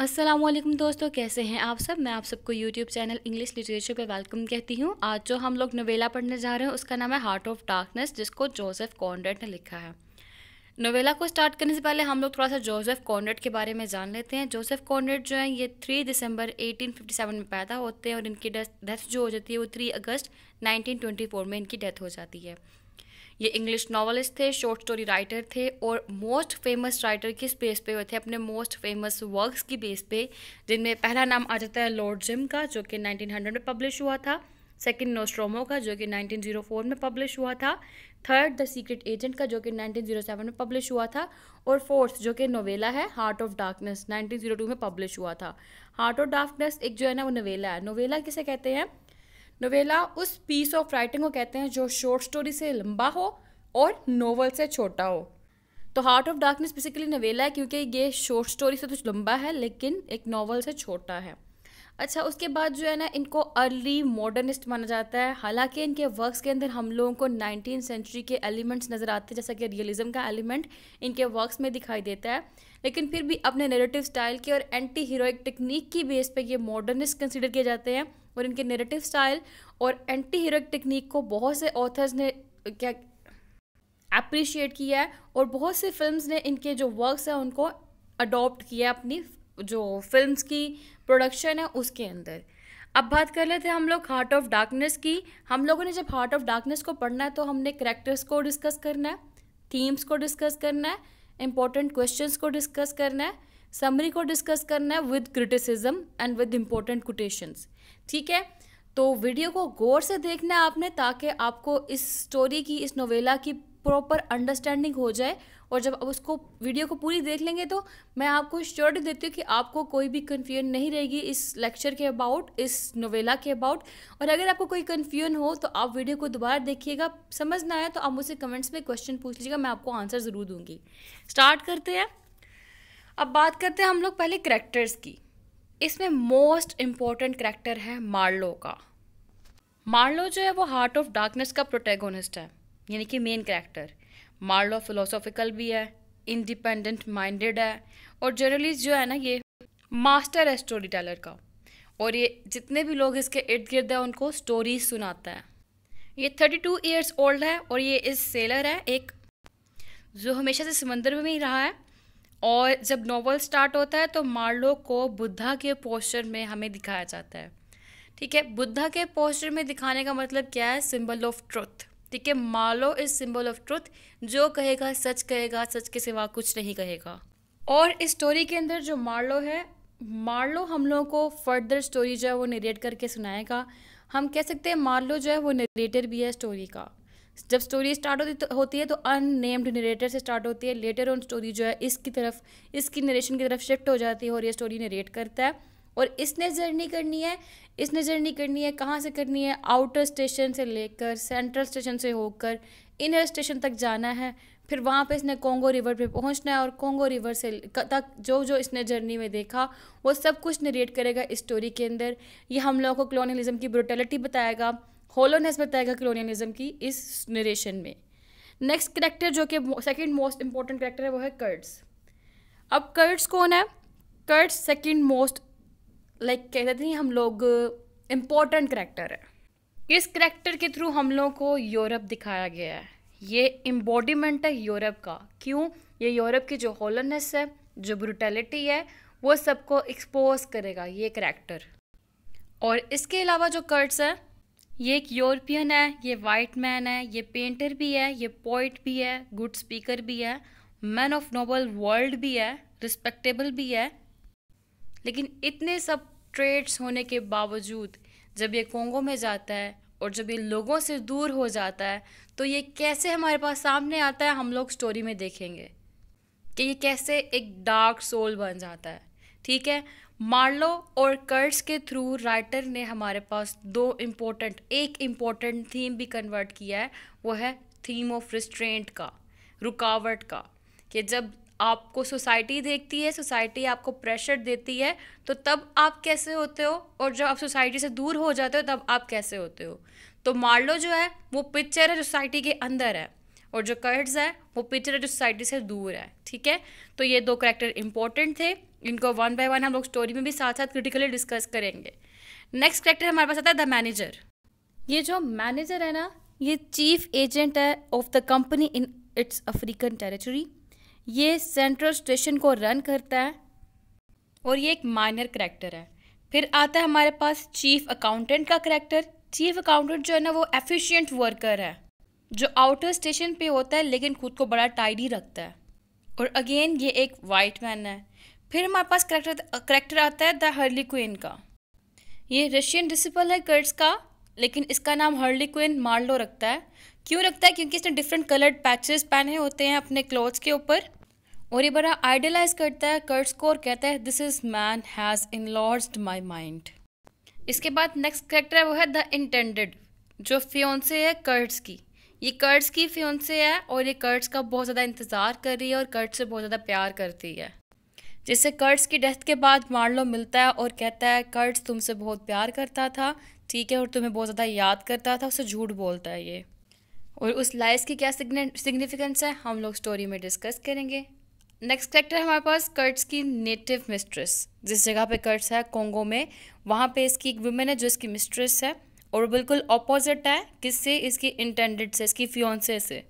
असलम दोस्तों कैसे हैं आप सब मैं आप सबको यूट्यूब चैनल इंग्लिश लिटरेचर पर वेलकम कहती हूँ आज जो हम लोग नवेला पढ़ने जा रहे हैं उसका नाम है हार्ट ऑफ डार्कनेस जिसको जोसेफ कॉन्ड्रेट ने लिखा है नोवेला को स्टार्ट करने से पहले हम लोग थोड़ा सा जोसेफ कॉन्ड्रेट के बारे में जान लेते हैं जोसेफ कॉन्ड्रेट जो है ये थ्री दिसंबर 1857 में पैदा होते हैं और इनकी डेथ जो हो जाती है वो थ्री अगस्त 1924 में इनकी डेथ हो जाती है ये इंग्लिश नॉवलिस्ट थे शॉर्ट स्टोरी राइटर थे और मोस्ट फेमस राइटर किस बेस पे हुए थे अपने मोस्ट फेमस वर्क्स की बेस पे जिनमें पहला नाम आ जाता है लॉर्ड जिम का जो कि 1900 में पब्लिश हुआ था सेकंड नोस्ट्रोमो का जो कि 1904 में पब्लिश हुआ था थर्ड द सीक्रेट एजेंट का जो कि 1907 में पब्लिश हुआ था और फोर्थ जो कि नोवेला है हार्ट ऑफ डार्कनेस 1902 में पब्लिश हुआ था हार्ट ऑफ डार्कनेस एक जो है ना वो नोवेला है नोवेला किसे कहते हैं नोवेला उस पीस ऑफ राइटिंग को कहते हैं जो शॉर्ट स्टोरी से लंबा हो और नोवेल से छोटा हो तो Heart of Darkness basically novella है क्योंकि ये शॉर्ट स्टोरी से तो लंबा है लेकिन एक नावल से छोटा है अच्छा उसके बाद जो है ना इनको अर्ली मॉडर्निस्ट माना जाता है हालांकि इनके वर्क्स के अंदर हम लोगों को नाइनटीन सेंचुरी के एलिमेंट्स नज़र आते हैं जैसा कि रियलिज्म का एलिमेंट इनके वर्क्स में दिखाई देता है लेकिन फिर भी अपने नेगेटिव स्टाइल के और एंटी हीरोइक टेक्निक की बेस पर ये मॉडर्निस्ट कंसिडर किए जाते हैं और इनके नेगेटिव स्टाइल और एंटी हीरोइक टेक्निक को बहुत से ऑथर्स ने क्या अप्रिशिएट किया है और बहुत से फिल्म ने इनके जो वर्क्स हैं उनको अडॉप्ट किया अपनी जो फिल्म की प्रोडक्शन है उसके अंदर अब बात कर लेते हैं हम लोग हार्ट ऑफ डार्कनेस की हम लोगों ने जब हार्ट ऑफ डार्कनेस को पढ़ना है तो हमने करेक्टर्स को डिस्कस करना है थीम्स को डिस्कस करना है इंपॉर्टेंट क्वेश्चन को डिस्कस करना है समरी को डिस्कस करना है with criticism and with important quotations ठीक है तो वीडियो को गौर से देखना है आपने ताकि आपको इस स्टोरी की इस नोवेला की प्रॉपर अंडरस्टैंडिंग हो जाए और जब अब उसको वीडियो को पूरी देख लेंगे तो मैं आपको श्योरिटी देती हूँ कि आपको कोई भी कन्फ्यूजन नहीं रहेगी इस लेक्चर के अबाउट इस नोवेला के अबाउट और अगर आपको कोई कन्फ्यूजन हो तो आप वीडियो को दोबारा देखिएगा समझ ना आया तो आप मुझसे कमेंट्स में क्वेश्चन पूछ लीजिएगा मैं आपको आंसर ज़रूर दूँगी स्टार्ट करते हैं अब बात करते हैं हम लोग पहले करेक्टर्स की इसमें मोस्ट इम्पॉर्टेंट करेक्टर है मार्लो का मार्लो जो है वो हार्ट ऑफ डार्कनेस का प्रोटेगोनिस्ट है यानी कि मेन करेक्टर मार्लो फिलोसॉफिकल भी है इंडिपेंडेंट माइंडेड है और जर्नलिस्ट जो है ना ये मास्टर है स्टोरी टेलर का और ये जितने भी लोग इसके इर्द गिर्द है उनको स्टोरी सुनाता है ये थर्टी टू ईयर्स ओल्ड है और ये इस सेलर है एक जो हमेशा से समंदर में ही रहा है और जब नॉवल स्टार्ट होता है तो मार्लो को बुद्धा के पोस्टर में हमें दिखाया जाता है ठीक है बुद्धा के पोस्टर में दिखाने का मतलब क्या है सिंबल ऑफ ट्रुथ ठीक है मालो इज सिंबल ऑफ ट्रुथ जो कहेगा सच कहेगा सच के सिवा कुछ नहीं कहेगा और इस स्टोरी के अंदर जो मार्लो है मार्लो हम लोगों को फर्दर स्टोरी जो है वो नरेट करके सुनाएगा हम कह सकते हैं मार्लो जो है वो नरेटर भी है स्टोरी का जब स्टोरी स्टार्ट होती तो होती है तो अननेम्ड नरेटर से स्टार्ट होती है लेटर ऑन स्टोरी जो है इसकी तरफ इसकी नरेशन की तरफ शिफ्ट हो जाती है और ये स्टोरी नरेट करता है और इसने जर्नी करनी है इसने जर्नी करनी है कहाँ से करनी है आउटर स्टेशन से लेकर सेंट्रल स्टेशन से होकर इनर स्टेशन तक जाना है फिर वहाँ पे इसने कोंगो रिवर पे पहुँचना है और कोंगो रिवर से तक जो जो इसने जर्नी में देखा वो सब कुछ नरेट करेगा इस स्टोरी के अंदर ये हम लोगों को क्लोनियलिज्म की ब्रोटेलिटी बताएगा होलोनेस बताएगा क्लोनियलिज्म की इस नरेशन में नेक्स्ट करेक्टर जो कि सेकेंड मोस्ट इंपॉर्टेंट करेक्टर है वो है कर्ड्स अब कर्ड्स कौन है Kurtz second most like like, कहते थे हम लोग इम्पोर्टेंट करेक्टर है इस करेक्टर के थ्रू हम लोग को यूरोप दिखाया गया है ये एम्बॉडीमेंट है यूरोप का क्यों ये यूरोप की जो होलनेस है जो ब्रूटेलिटी है वो सबको एक्सपोज करेगा ये करेक्टर और इसके अलावा जो कर्ट्स है ये एक यूरोपियन है ये वाइट मैन है ये पेंटर भी है ये पोइट भी है गुड स्पीकर भी है मैन ऑफ नोबल वर्ल्ड भी है रिस्पेक्टेबल भी है लेकिन इतने सब ट्रेड्स होने के बावजूद जब ये कोंगो में जाता है और जब ये लोगों से दूर हो जाता है तो ये कैसे हमारे पास सामने आता है हम लोग स्टोरी में देखेंगे कि ये कैसे एक डार्क सोल बन जाता है ठीक है मार्लो और कर्ट्स के थ्रू राइटर ने हमारे पास दो इम्पोर्टेंट एक इम्पोर्टेंट थीम भी कन्वर्ट किया है वो है थीम ऑफ रिस्ट्रेंट का रुकावट का कि जब आपको सोसाइटी देखती है सोसाइटी आपको प्रेशर देती है तो तब आप कैसे होते हो और जब आप सोसाइटी से दूर हो जाते हो तब आप कैसे होते हो तो मार्लो जो है वो पिक्चर है सोसाइटी के अंदर है और जो कर्ट्स है वो पिक्चर है जो सोसाइटी से दूर है ठीक है तो ये दो करेक्टर इंपॉर्टेंट थे इनको वन बाय वन हम लोग स्टोरी में भी साथ साथ क्रिटिकली डिस्कस करेंगे नेक्स्ट करेक्टर हमारे पास आता है द मैनेजर ये जो मैनेजर है ना ये चीफ एजेंट है of the company in its African territory ये सेंट्रल स्टेशन को रन करता है और ये एक माइनर करेक्टर है फिर आता है हमारे पास चीफ अकाउंटेंट का करेक्टर चीफ अकाउंटेंट जो है ना वो एफिशिएंट वर्कर है जो आउटर स्टेशन पे होता है लेकिन खुद को बड़ा टाइडी रखता है और अगेन ये एक वाइट मैन है फिर हमारे पास करेक्टर करेक्टर आता है द हर्ली क्विन का ये रशियन डिसिपल है कर्ट्स का लेकिन इसका नाम हर्ली क्विन मार्लो रखता है क्यों रखता है क्योंकि इसने डिफरेंट कलर्ड पैचेस पहने होते हैं अपने क्लोथ्स के ऊपर और ये बड़ा आइडलाइज करता है कर्ट्स को और कहता है this is man has enlarged my mind इसके बाद नेक्स्ट करेक्टर है वो है द इंटेंडेड जो फ्योन्से है कर्ट्स की ये कर्ट्स की फ्योन्से है और ये कर्ट्स का बहुत ज़्यादा इंतज़ार कर रही है और कर्ट्स से बहुत ज़्यादा प्यार करती है जिससे कर्ट्स की डेथ के बाद मार्लो मिलता है और कहता है कर्ट्स तुमसे बहुत प्यार करता था ठीक है और तुम्हें बहुत ज़्यादा याद करता था उसे झूठ बोलता है ये और उस लाइस की क्या सिग्निफिकेंस है हम लोग स्टोरी में डिस्कस करेंगे नेक्स्ट करेक्टर हमारे पास कर्ट्स की नेटिव मिस्ट्रेस जिस जगह पे कर्ट्स है कोंगो में वहाँ पे इसकी एक वुमेन है जो इसकी मिस्ट्रेस है और बिल्कुल अपोजिट है किससे इसकी इंटेंडेड से इसकी फ्योन्से से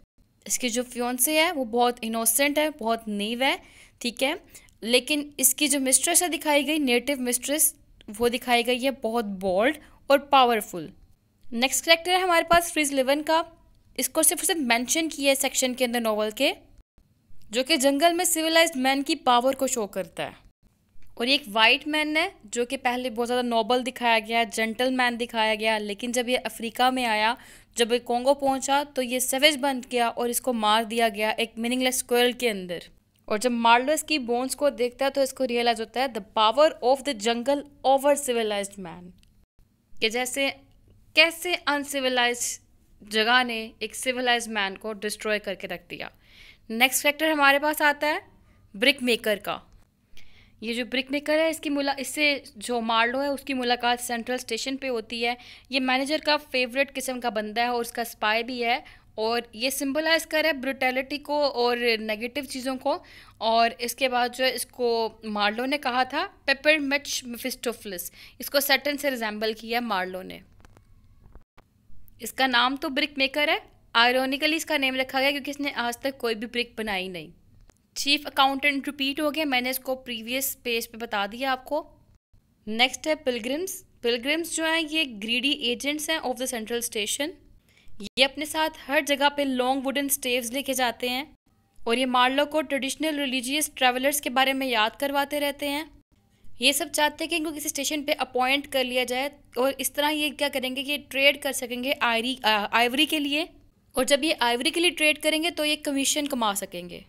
इसकी जो फ्योन्से है वो बहुत इनोसेंट है बहुत नीव है ठीक है लेकिन इसकी जो मिस्ट्रेस है दिखाई गई नेटिव मिस्ट्रेस वो दिखाई गई है बहुत बोल्ड और पावरफुल नेक्स्ट करेक्टर है हमारे पास फ्रिज लेवन का इसको सिर्फ सिर्फ मैंशन किया है सेक्शन के अंदर नॉवल के जो कि जंगल में सिविलाइज मैन की पावर को शो करता है और एक वाइट मैन है जो कि पहले बहुत ज़्यादा नोबल दिखाया गया जेंटल मैन दिखाया गया लेकिन जब ये अफ्रीका में आया जब ये कोंगो पहुंचा तो ये सेवेज बन गया और इसको मार दिया गया एक मीनिंगलेस स्क्वेल के अंदर और जब मार्लस की बोन्स को देखता है तो इसको रियलाइज़ होता है the power of the jungle over civilize man कि जैसे कैसे अनसिविलाइज जगह ने एक सिविलाइज मैन को डिस्ट्रॉय करके रख दिया नेक्स्ट फैक्टर हमारे पास आता है ब्रिक मेकर का ये जो ब्रिक मेकर है इसकी मुला इससे जो मार्लो है उसकी मुलाकात सेंट्रल स्टेशन पे होती है ये मैनेजर का फेवरेट किस्म का बंदा है और उसका स्पाई भी है और ये सिम्बलाइज करे ब्रुटेलिटी को और नेगेटिव चीज़ों को और इसके बाद जो है इसको मार्लो ने कहा था पेपर मच मिफिस्टोफलिस इसको सेटन से रिजेंबल किया मार्लो ने इसका नाम तो ब्रिक मेकर है आयरोनिकली इसका नेम रखा गया क्योंकि इसने आज तक कोई भी ब्रिक बनाई नहीं चीफ अकाउंटेंट रिपीट हो गया मैंने इसको प्रीवियस पेज पे बता दिया आपको नेक्स्ट है पिलग्रिम्स पिलग्रिम्स जो हैं ये ग्रीडी एजेंट्स हैं ऑफ द सेंट्रल स्टेशन ये अपने साथ हर जगह पे लॉन्ग वुडन स्टेव्स लेके जाते हैं और ये मार्लो को ट्रेडिशनल रिलीजियस ट्रेवलर्स के बारे में याद करवाते रहते हैं ये सब चाहते हैं कि इनको किसी स्टेशन पे अपॉइंट कर लिया जाए और इस तरह ये क्या करेंगे कि ये ट्रेड कर सकेंगे आयरी आइवरी के लिए और जब ये आइवरी के लिए ट्रेड करेंगे तो ये कमीशन कमा सकेंगे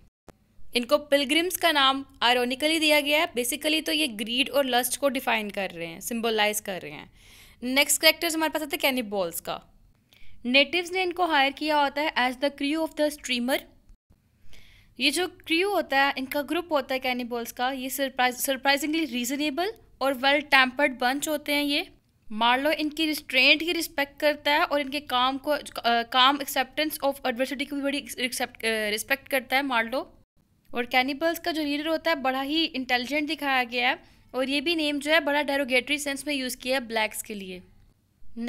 इनको पिलग्रिम्स का नाम आयरोनिकली दिया गया है बेसिकली तो ये ग्रीड और लस्ट को डिफाइन कर रहे हैं सिम्बोलाइज कर रहे हैं नेक्स्ट करेक्टर्स हमारे पास आते हैं कैनिबॉल्स का नेटिव्स ने इनको हायर किया होता है as the crew of the steamer ये जो क्रू होता है इनका ग्रुप होता है कैनिबॉल्स का ये सरप्राइज सरप्राइजिंगली रीजनेबल और वेल टेम्पर्ड बंच होते हैं ये मार्लो इनकी रिस्ट्रेंट की रिस्पेक्ट करता है और इनके काम को आ, काम एक्सेप्टेंस ऑफ एडवर्सिटी को भी बड़ी रिस्पेक्ट करता है मार्लो और कैनिबल्स का जो लीडर होता है बड़ा ही इंटेलिजेंट दिखाया गया है और ये भी नेम जो है बड़ा डेरोगेटरी सेंस में यूज़ किया है ब्लैक्स के लिए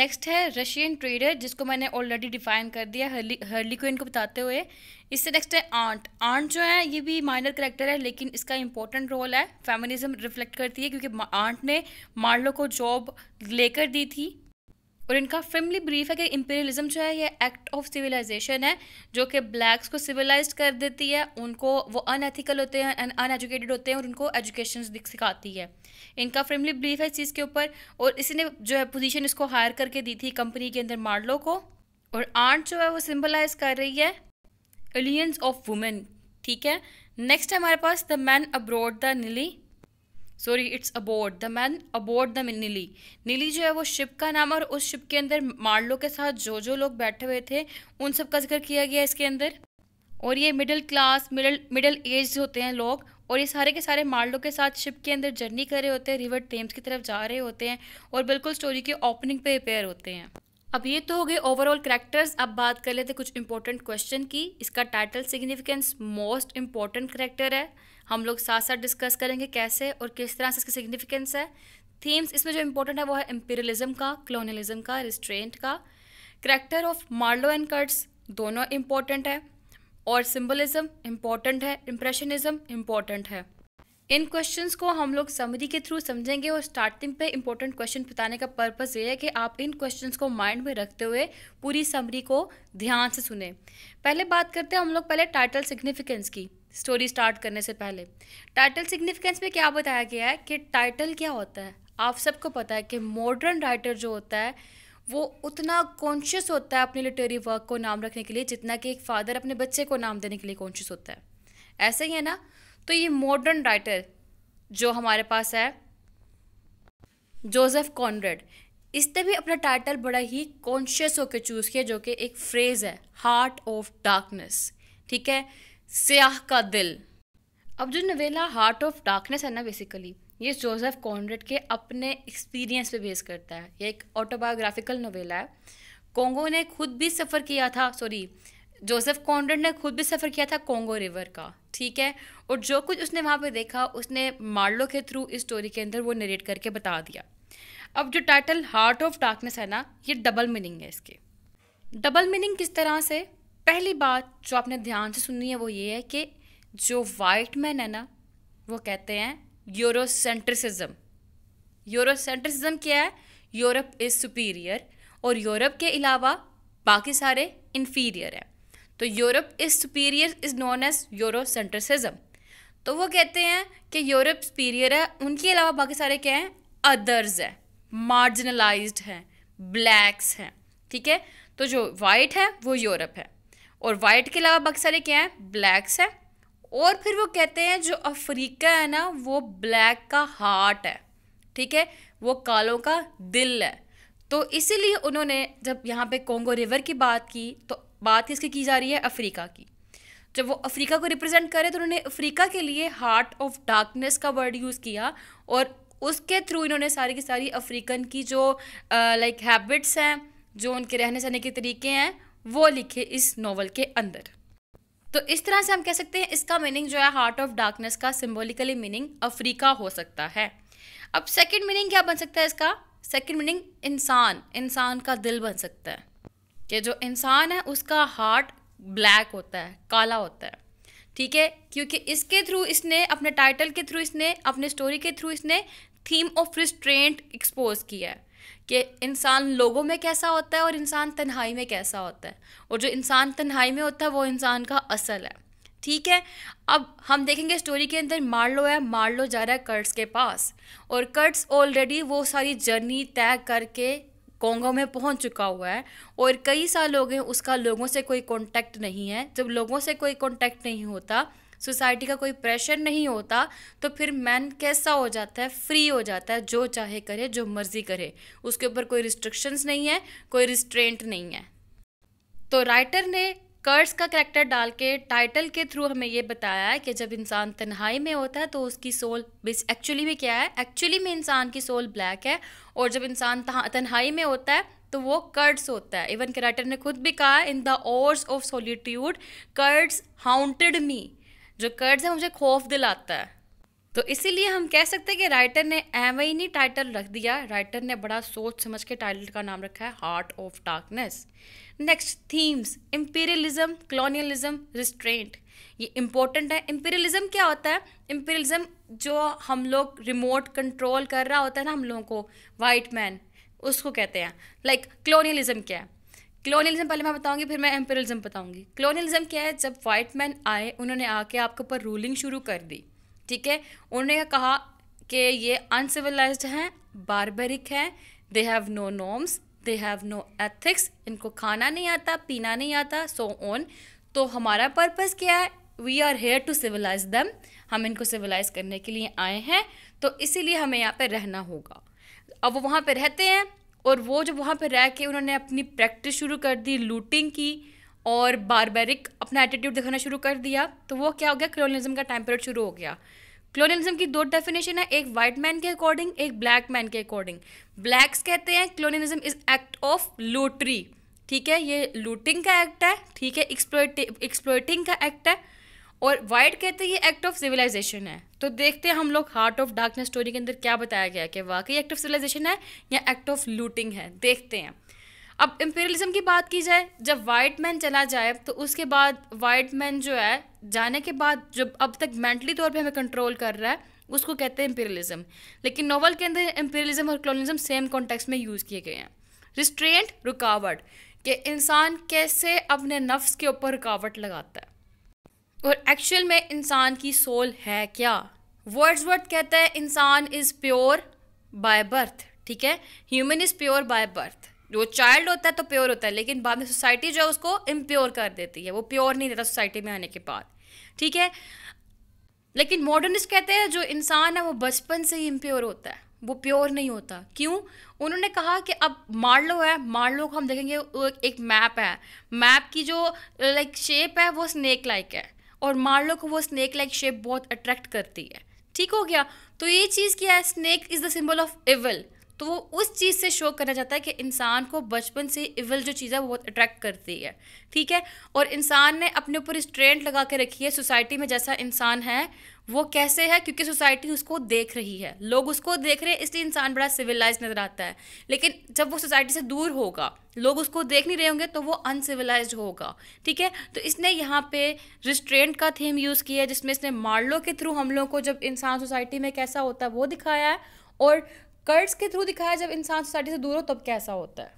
नेक्स्ट है रशियन ट्रेडर जिसको मैंने ऑलरेडी डिफाइन कर दिया हर्ली हर्ली को इनको बताते हुए इससे नेक्स्ट है आंट आंट जो है ये भी माइनर करेक्टर है लेकिन इसका इंपॉर्टेंट रोल है फेमिनिज्म रिफ्लेक्ट करती है क्योंकि आंट ने मार्लो को जॉब लेकर दी थी और इनका फिल्मली ब्रीफ है कि इम्पेरियलिज्म जो है ये एक्ट ऑफ सिविलाइजेशन है जो कि ब्लैक्स को सिविलाइज कर देती है उनको वो अनएथिकल होते हैं अनएजुकेटेड होते हैं और उनको एजुकेशन सिखाती है इनका फिल्मली ब्रीफ है इस चीज़ के ऊपर और इसी ने जो है पोजीशन इसको हायर करके दी थी कंपनी के अंदर मार्लो को और आर्ट जो है वो सिम्बलाइज कर रही है एलियंस ऑफ वुमेन ठीक है नेक्स्ट है हमारे पास the man abroad the Nellie sorry it's aboard the man aboard the Nellie Nellie जो है वो शिप का नाम और उस शिप के अंदर मार्लो के साथ जो जो लोग बैठे हुए थे उन सब का जिक्र किया गया इसके अंदर और ये middle class middle middle age होते हैं लोग और ये सारे के सारे मार्लो के साथ शिप के अंदर जर्नी कर रहे होते हैं रिवर टेम्स की तरफ जा रहे होते हैं और बिल्कुल स्टोरी के ओपनिंग पे अपेयर होते हैं अब ये तो हो गए ओवरऑल करेक्टर्स अब बात कर लेते कुछ इंपॉर्टेंट क्वेश्चन की इसका title significance most important character है हम लोग साथ साथ डिस्कस करेंगे कैसे और किस तरह से इसकी सिग्निफिकेंस है थीम्स इसमें जो इंपॉर्टेंट है वो है एम्पीरियलिज्म का कलोनियलिज्म का रिस्ट्रेंट का character of Marlow and Kurtz दोनों इम्पॉर्टेंट है और सिम्बलिज्म इम्पॉर्टेंट है इम्प्रेशनिज्म इम्पॉर्टेंट है इन क्वेश्चंस को हम लोग समरी के थ्रू समझेंगे और स्टार्टिंग पे इंपॉर्टेंट क्वेश्चन बताने का पर्पस ये है कि आप इन क्वेश्चंस को माइंड में रखते हुए पूरी समरी को ध्यान से सुने पहले बात करते हैं हम लोग पहले टाइटल सिग्निफिकेंस की स्टोरी स्टार्ट करने से पहले टाइटल सिग्निफिकेंस में क्या बताया गया है कि टाइटल क्या होता है आप सबको पता है कि मॉडर्न राइटर जो होता है वो उतना कॉन्शियस होता है अपने लिटरेरी वर्क को नाम रखने के लिए जितना कि एक फादर अपने बच्चे को नाम देने के लिए कॉन्शियस होता है ऐसे ही है ना तो ये मॉडर्न राइटर जो हमारे पास है जोसेफ कॉनरेड इसने भी अपना टाइटल बड़ा ही कॉन्शियस होकर चूज़ किया जो कि एक फ्रेज़ है हार्ट ऑफ डार्कनेस ठीक है स्याह का दिल अब जो नवेला हार्ट ऑफ डार्कनेस है ना बेसिकली ये जोसेफ कॉनरेड के अपने एक्सपीरियंस पे बेस करता है ये एक ऑटोबायोग्राफिकल नोवेला है कोंगो ने खुद भी सफ़र किया था सॉरी जोसेफ कॉन्डर ने खुद भी सफ़र किया था कोंगो रिवर का ठीक है और जो कुछ उसने वहाँ पे देखा उसने मार्लो के थ्रू इस स्टोरी के अंदर वो नरेट करके बता दिया अब जो टाइटल हार्ट ऑफ डार्कनेस है ना ये डबल मीनिंग है इसके डबल मीनिंग किस तरह से पहली बात जो आपने ध्यान से सुननी है वो ये है कि जो वाइट मैन है ना वो कहते हैं यूरोसेंट्रिसिज्म यूरोसेंट्रिसिज्म क्या है यूरोप इज़ सुपीरियर और यूरोप के अलावा बाकी सारे इन्फीरियर हैं तो Europe is superior is known as Eurocentrism तो वो कहते हैं कि यूरोप सुपीरियर है उनके अलावा बाकी सारे क्या हैं अदर्स हैं मार्जिनलाइज्ड हैं ब्लैक्स हैं ठीक है तो जो वाइट है वो यूरोप है और वाइट के अलावा बाकी सारे क्या हैं ब्लैक्स हैं और फिर वो कहते हैं जो अफ्रीका है ना वो ब्लैक का हार्ट है ठीक है वो कालों का दिल है तो इसीलिए उन्होंने जब यहाँ पे कोंगो रिवर की बात की तो बात किसकी की जा रही है अफ्रीका की जब वो अफ्रीका को रिप्रेजेंट करे तो उन्होंने अफ्रीका के लिए हार्ट ऑफ डार्कनेस का वर्ड यूज़ किया और उसके थ्रू इन्होंने सारी की सारी अफ्रीकन की जो लाइक हैबिट्स हैं जो उनके रहने सहने के तरीके हैं वो लिखे इस नावल के अंदर तो इस तरह से हम कह सकते हैं इसका मीनिंग जो है हार्ट ऑफ डार्कनेस का सिम्बोलिकली मीनिंग अफ्रीका हो सकता है अब सेकेंड मीनिंग क्या बन सकता है इसका सेकेंड मीनिंग इंसान इंसान का दिल बन सकता है कि जो इंसान है उसका हार्ट ब्लैक होता है काला होता है ठीक है क्योंकि इसके थ्रू इसने अपने टाइटल के थ्रू इसने अपने स्टोरी के थ्रू इसने थीम ऑफ रिस्ट्रेंट एक्सपोज किया है कि इंसान लोगों में कैसा होता है और इंसान तन्हाई में कैसा होता है और जो इंसान तन्हाई में होता है वो इंसान का असल है ठीक है अब हम देखेंगे स्टोरी के अंदर मार्लो है मार्लो जा रहा है कर्ट्स के पास और कर्ट्स ऑलरेडी वो सारी जर्नी तय करके कोंगो में पहुंच चुका हुआ है और कई साल हो गए उसका लोगों से कोई कांटेक्ट नहीं है जब लोगों से कोई कांटेक्ट नहीं होता सोसाइटी का कोई प्रेशर नहीं होता तो फिर मैन कैसा हो जाता है फ्री हो जाता है जो चाहे करे जो मर्जी करे उसके ऊपर कोई रिस्ट्रिक्शंस नहीं है कोई रिस्ट्रेंट नहीं है तो राइटर ने कर्ज का करेक्टर डाल के टाइटल के थ्रू हमें ये बताया है कि जब इंसान तन्हाई में होता है तो उसकी सोल बेस एक्चुअली में क्या है एक्चुअली में इंसान की सोल ब्लैक है और जब इंसान तन्हाई में होता है तो वो कर्ड्स होता है इवन करेक्टर ने खुद भी कहा in the hours of solitude Kurtz haunted me जो कर्ड्स है मुझे खौफ दिलाता है तो इसीलिए हम कह सकते हैं कि राइटर ने एवं ही नहीं टाइटल रख दिया राइटर ने बड़ा सोच समझ के टाइटल का नाम रखा है heart of darkness next themes imperialism colonialism restraint ये इम्पोर्टेंट है इम्पीरियलिज्म क्या होता है इम्पीरियलिज्म जो हम लोग रिमोट कंट्रोल कर रहा होता है ना हम लोगों को वाइट मैन उसको कहते हैं लाइक like, कॉलोनियलिज्म क्या है क्लोनियलिज्म पहले मैं बताऊंगी फिर मैं एम्पेरिज्म बताऊंगी क्लोनियलिज्म क्या है जब वाइट मैन आए उन्होंने आके आपके ऊपर रूलिंग शुरू कर दी ठीक है उन्होंने कहा कि ये अनसिविलाइज हैं बारबेरिक हैं they have no norms they have no ethics इनको खाना नहीं आता पीना नहीं आता सो so ऑन तो हमारा पर्पज़ क्या है we are here to civilise them हम इनको सिविलाइज करने के लिए आए हैं तो इसीलिए हमें यहाँ पर रहना होगा अब वो वहाँ पर रहते हैं और वो जब वहाँ पर रह के उन्होंने अपनी प्रैक्टिस शुरू कर दी लूटिंग की और बारबेरिक अपना एटीट्यूड दिखाना शुरू कर दिया तो वो क्या हो गया क्लोनिज्म का टाइम पीरियड शुरू हो गया क्लोनलिज्म की दो डेफिनेशन है एक वाइट मैन के अकॉर्डिंग एक ब्लैक मैन के अकॉर्डिंग ब्लैक्स कहते हैं colonialism is act of lootery ठीक है ये लूटिंग का एक्ट है ठीक है एक्सप्लोइटिंग का एक्ट है और वाइट कहते हैं ये एक्ट ऑफ सिविलाइजेशन है तो देखते हैं हम लोग हार्ट ऑफ डार्कनेस स्टोरी के अंदर क्या बताया गया कि वाकई एक्ट ऑफ सिविलाइजेशन है या एक्ट ऑफ लूटिंग है देखते हैं अब इम्पेरियलिज्म की बात की जाए जब वाइट मैन चला जाए तो उसके बाद वाइट मैन जो है जाने के बाद जो अब तक मेंटली तौर पे हमें कंट्रोल कर रहा है उसको कहते हैं इम्पेरियलिज्म लेकिन नॉवल के अंदर इम्पेरियलिज्म और कॉलोनिज्म सेम कॉन्टेक्स्ट में यूज़ किए गए हैं रिस्ट्रेंट रुकावट कि इंसान कैसे अपने नफ्स के ऊपर रुकावट लगाता है और एक्चुअल में इंसान की सोल है क्या वर्ड्स वर्ड कहते हैं इंसान इज़ प्योर बाय बर्थ ठीक है human is pure by birth वो चाइल्ड होता है तो प्योर होता है लेकिन बाद में सोसाइटी जो है उसको इम्प्योर कर देती है वो प्योर नहीं रहता सोसाइटी में आने के बाद ठीक है लेकिन मॉडर्निस्ट कहते हैं जो इंसान है वो बचपन से ही इम्प्योर होता है वो प्योर नहीं होता क्यों उन्होंने कहा कि अब मार्लो है मार्लो को हम देखेंगे एक मैप है मैप की जो लाइक शेप है वो स्नेक लाइक है और मार्लो को वो स्नेक लाइक शेप बहुत अट्रैक्ट करती है ठीक हो गया तो ये चीज़ क्या है snake is the symbol of evil तो वो उस चीज़ से शो करना चाहता है कि इंसान को बचपन से इवल जो चीज़ है वो बहुत अट्रैक्ट करती है ठीक है और इंसान ने अपने ऊपर इस लगा के रखी है सोसाइटी में जैसा इंसान है वो कैसे है क्योंकि सोसाइटी उसको देख रही है लोग उसको देख रहे हैं इसलिए इंसान बड़ा सिविलाइज नज़र आता है लेकिन जब वो सोसाइटी से दूर होगा लोग उसको देख नहीं रहे होंगे तो वो अनसिविलाइज होगा ठीक है तो इसने यहाँ पे रिस्ट्रेंट का थीम यूज़ किया है जिसमें इसने मार्लो के थ्रू हम लोगों को जब इंसान सोसाइटी में कैसा होता है वो दिखाया है और कर्ड्स के थ्रू दिखाया जब इंसान सोसाइटी से दूर हो तब कैसा होता है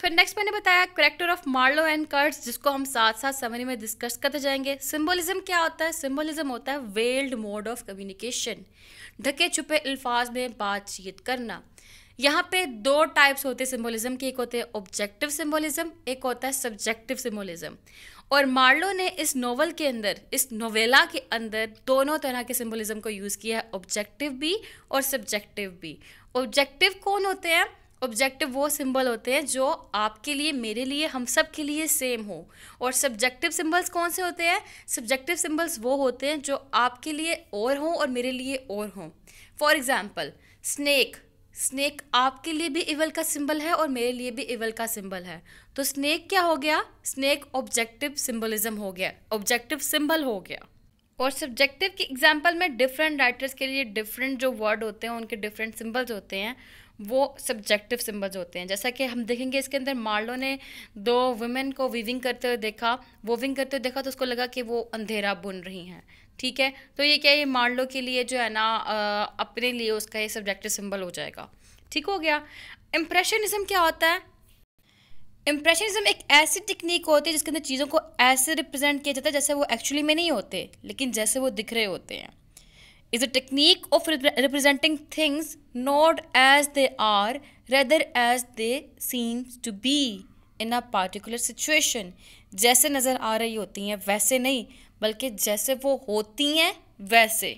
फिर नेक्स्ट मैंने बताया character of Marlow and Kurtz जिसको हम साथ साथ समरी में डिस्कस करते जाएंगे सिम्बोलिज्म क्या होता है सिम्बोलिज्म होता है वेल्ड मोड ऑफ कम्युनिकेशन ढके छुपे अल्फाज में बातचीत करना यहाँ पे दो टाइप्स होते हैं सिम्बोलिज्म के एक होते हैं ऑब्जेक्टिव सिम्बोलिज्म एक होता है सब्जेक्टिव सिम्बोलिज्म और मार्लो ने इस नोवेल के अंदर इस नोवेला के अंदर दोनों तरह के सिंबलिज्म को यूज़ किया है ऑब्जेक्टिव भी और सब्जेक्टिव भी ऑब्जेक्टिव कौन होते हैं ऑब्जेक्टिव वो सिंबल होते हैं जो आपके लिए मेरे लिए हम सब के लिए सेम हो और सब्जेक्टिव सिंबल्स कौन से होते हैं सब्जेक्टिव सिंबल्स वो होते हैं जो आपके लिए और हों और मेरे लिए और हों फॉर एग्ज़ाम्पल स्नैक स्नेक आपके लिए भी इवल का सिंबल है और मेरे लिए भी इवल का सिंबल है तो स्नेक क्या हो गया स्नेक ऑब्जेक्टिव सिंबलिज्म हो गया ऑब्जेक्टिव सिंबल हो गया और सब्जेक्टिव की एग्जाम्पल में डिफरेंट राइटर्स के लिए डिफरेंट जो वर्ड होते हैं उनके डिफरेंट सिंबल्स होते हैं वो सब्जेक्टिव सिंबल्स होते हैं जैसा कि हम देखेंगे इसके अंदर मार्लो ने दो वुमेन को वीविंग करते हुए देखा वो विंग करते हुए देखा तो उसको लगा कि वो अंधेरा बुन रही हैं ठीक है तो ये क्या ये मार्लो के लिए जो है ना अपने लिए उसका ये सब्जेक्टिव सिंबल हो जाएगा ठीक हो गया इम्प्रेशनिज्म क्या होता है इम्प्रेशनिज्म एक ऐसी टेक्निक होती है जिसके अंदर चीज़ों को ऐसे रिप्रेजेंट किया जाता है जैसे वो एक्चुअली में नहीं होते लेकिन जैसे वो दिख रहे होते हैं is a technique of representing things not as they are rather as they seems to be in a particular situation जैसे नज़र आ रही होती हैं वैसे नहीं बल्कि जैसे वो होती हैं वैसे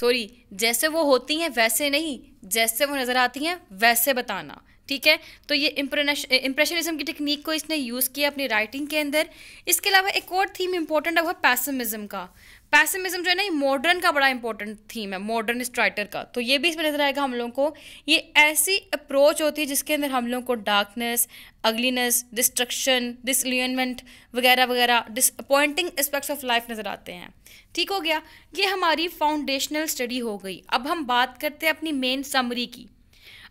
सॉरी जैसे वो होती हैं वैसे नहीं जैसे वो नज़र आती हैं वैसे बताना ठीक है तो ये इम्प्रेशनिज्म की टेक्निक को इसने यूज़ किया अपनी राइटिंग के अंदर इसके अलावा एक और थीम इम्पोर्टेंट है वह पैसमिज़म का पैसिमिज्म जो है ना ये मॉडर्न का बड़ा इंपॉर्टेंट थीम है मॉडर्न स्ट्राइटर का तो ये भी इसमें नजर आएगा हम लोगों को ये ऐसी अप्रोच होती है जिसके अंदर हम लोगों को डार्कनेस अगलीनेस डिस्ट्रक्शन डिसलियनमेंट वगैरह वगैरह डिसअपॉइंटिंग एस्पेक्ट्स ऑफ लाइफ नज़र आते हैं ठीक हो गया ये हमारी फाउंडेशनल स्टडी हो गई अब हम बात करते हैं अपनी मेन समरी की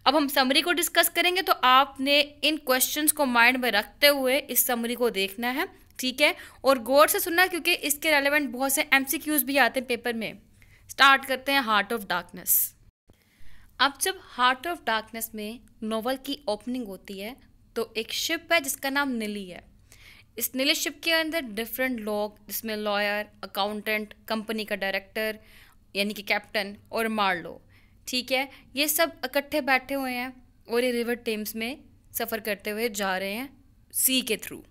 अब हम समरी को डिस्कस करेंगे तो आपने इन क्वेश्चंस को माइंड में रखते हुए इस समरी को देखना है ठीक है और गौर से सुनना क्योंकि इसके रेलेवेंट बहुत से एम भी आते हैं पेपर में स्टार्ट करते हैं हार्ट ऑफ डार्कनेस अब जब हार्ट ऑफ डार्कनेस में नोवल की ओपनिंग होती है तो एक शिप है जिसका नाम नीली है इस नीली शिप के अंदर डिफरेंट लोग जिसमें लॉयर अकाउंटेंट कंपनी का डायरेक्टर यानी कि कैप्टन और मार्लो ठीक है ये सब इकट्ठे बैठे हुए हैं और ये रिवर टेम्स में सफ़र करते हुए जा रहे हैं सी के थ्रू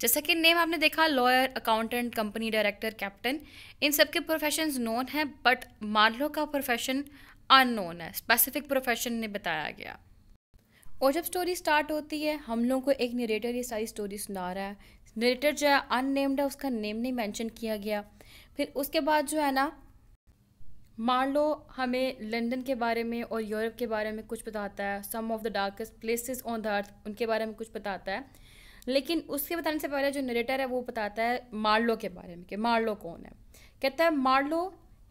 जैसा कि नेम आपने देखा lawyer accountant company director captain इन सब के नोन हैं बट मार्लो का प्रोफेशन अननोन है स्पेसिफिक प्रोफेशन ने बताया गया और जब स्टोरी स्टार्ट होती है हम लोगों को एक नरेटर ये सारी स्टोरी सुना रहा है नरेटर जो है अननेम्ड है उसका नेम नहीं मेंशन किया गया फिर उसके बाद जो है ना मान लो हमें लंदन के बारे में और यूरोप के बारे में कुछ बताता है some of the darkest places on the earth उनके बारे में कुछ बताता है लेकिन उसके बताने से पहले जो नरेटर है वो बताता है मार्लो के बारे में कि मार्लो कौन है कहता है Marlow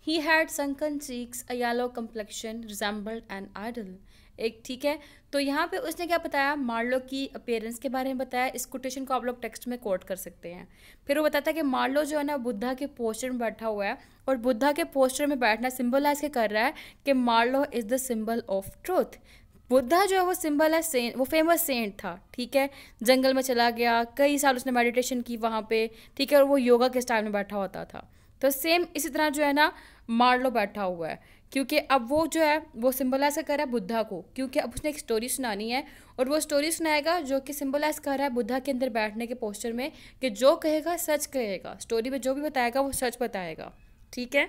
he had sunken cheeks a yellow complexion resembled an idol एक ठीक है तो यहाँ पे उसने क्या बताया मार्लो की अपेयरेंस के बारे में बताया इस कोटेशन को आप लोग टेक्स्ट में कोट कर सकते हैं फिर वो बताता है कि मार्लो जो है ना बुद्धा के पोस्टर में बैठा हुआ है और बुद्धा के पोस्टर में बैठना सिंबलाइज के कर रहा है कि Marlow is the symbol of truth Buddha जो है वो सिंबल है सेंट वो फेमस सेंट था ठीक है जंगल में चला गया कई साल उसने मेडिटेशन की वहाँ पे ठीक है और वो योगा के स्टाइल में बैठा होता था तो सेम इसी तरह जो है ना मार्लो बैठा हुआ है क्योंकि अब वो जो है वो सिम्बलाइज कर रहा है बुद्धा को क्योंकि अब उसने एक स्टोरी सुनानी है और वो स्टोरी सुनाएगा जो कि सिम्बलाइज कर रहा है बुद्धा के अंदर बैठने के पोस्टर में कि जो कहेगा सच कहेगा स्टोरी में जो भी बताएगा वो सच बताएगा ठीक है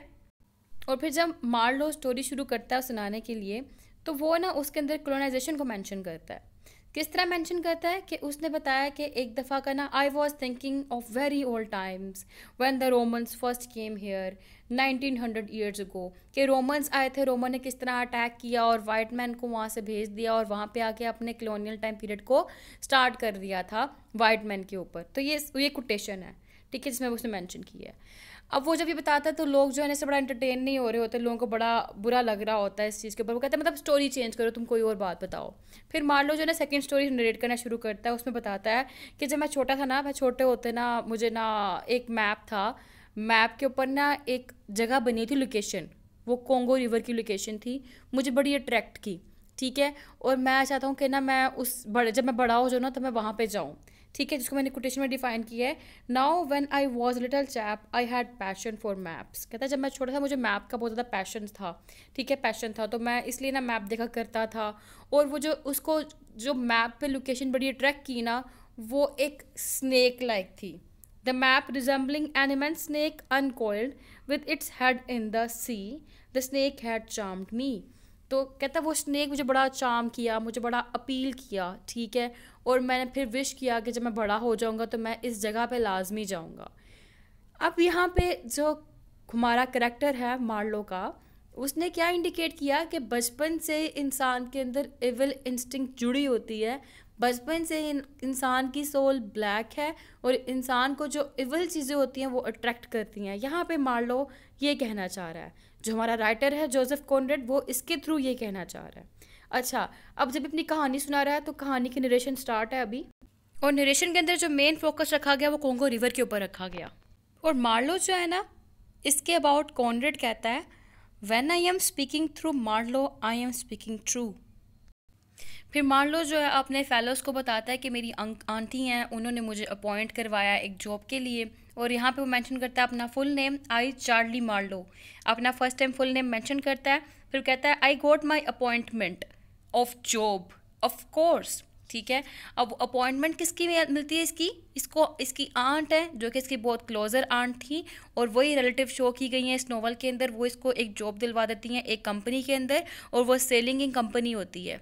और फिर जब मार्लो स्टोरी शुरू करता है सुनाने के लिए तो वो ना उसके अंदर कलोनाइजेशन को मेंशन करता है किस तरह मेंशन करता है कि उसने बताया कि एक दफ़ा का ना I was thinking of very old times when the Romans first came here 1900 hundred years go कि रोमन्स आए थे रोमन ने किस तरह अटैक किया और वाइट मैन को वहाँ से भेज दिया और वहाँ पे आके अपने कलोनियल टाइम पीरियड को स्टार्ट कर दिया था वाइट मैन के ऊपर तो ये ये कोटेशन है ठीक है जिसमें उसने मैंशन किया है अब वो जब ये बताता है तो लोग जो है इससे बड़ा इंटरटेन नहीं हो रहे होते लोगों को बड़ा बुरा लग रहा होता है इस चीज़ के ऊपर वो कहते हैं मतलब स्टोरी चेंज करो तुम कोई और बात बताओ फिर मान लो जो है ना सेकेंड स्टोरी जनरेट करना शुरू करता है उसमें बताता है कि जब मैं छोटा था ना मैं छोटे होते ना मुझे ना एक मैप था मैप के ऊपर ना एक जगह बनी थी लोकेशन वो कोंगो रिवर की लोकेशन थी मुझे बड़ी अट्रैक्ट की ठीक है और मैं चाहता हूँ कि ना मैं उस बड़े जब मैं बड़ा हो जाऊँ ना तो मैं वहाँ पे जाऊँ ठीक है जिसको मैंने कोटेशन में डिफाइन किया है now when I was little chap I had passion for maps कहता है जब मैं छोटा था मुझे मैप का बहुत ज़्यादा पैशन था ठीक है पैशन था तो मैं इसलिए ना मैप देखा करता था और वो जो उसको जो मैप पे लोकेशन बड़ी अट्रैक्ट की ना वो एक स्नैक लाइक थी the map resembling animal snake uncoiled with its head in the sea the snake had charmed me तो कहता है वो स्नेक मुझे बड़ा चाम किया मुझे बड़ा अपील किया ठीक है और मैंने फिर विश किया कि जब मैं बड़ा हो जाऊँगा तो मैं इस जगह पर लाजमी जाऊँगा अब यहाँ पे जो हमारा करेक्टर है मार्लो का उसने क्या इंडिकेट किया कि बचपन से इंसान के अंदर एविल इंस्टिंक्ट जुड़ी होती है बचपन से इंसान की सोल ब्लैक है और इंसान को जो इवल चीज़ें होती हैं वो अट्रैक्ट करती हैं यहाँ पे मार्लो ये कहना चाह रहा है जो हमारा राइटर है जोसेफ कॉन्रेड वो इसके थ्रू ये कहना चाह रहा है अच्छा अब जब अपनी कहानी सुना रहा है तो कहानी की निरेशन स्टार्ट है अभी और निरेशन के अंदर जो मेन फोकस रखा गया वो कोंगो रिवर के ऊपर रखा गया और मार्लो जो है ना इसके अबाउट कॉन्रेड कहता है when I am speaking through Marlow I am speaking true फिर मान लो जो है अपने फेलोज़ को बताता है कि मेरी आंटी हैं उन्होंने मुझे अपॉइंट करवाया एक जॉब के लिए और यहाँ पे वो मेंशन करता है अपना full name I Charlie Marlow अपना first time full name mention करता है फिर कहता है I got my appointment of job of course ठीक है अब अपॉइंटमेंट किसकी मिलती है इसकी इसको इसकी आंट है जो कि इसकी बहुत क्लोजर आंट थी और वही रिलेटिव शो की गई हैं इस नोवल के अंदर वो इसको एक जॉब दिलवा देती हैं एक कंपनी के अंदर और वो सेलिंग इन कंपनी होती है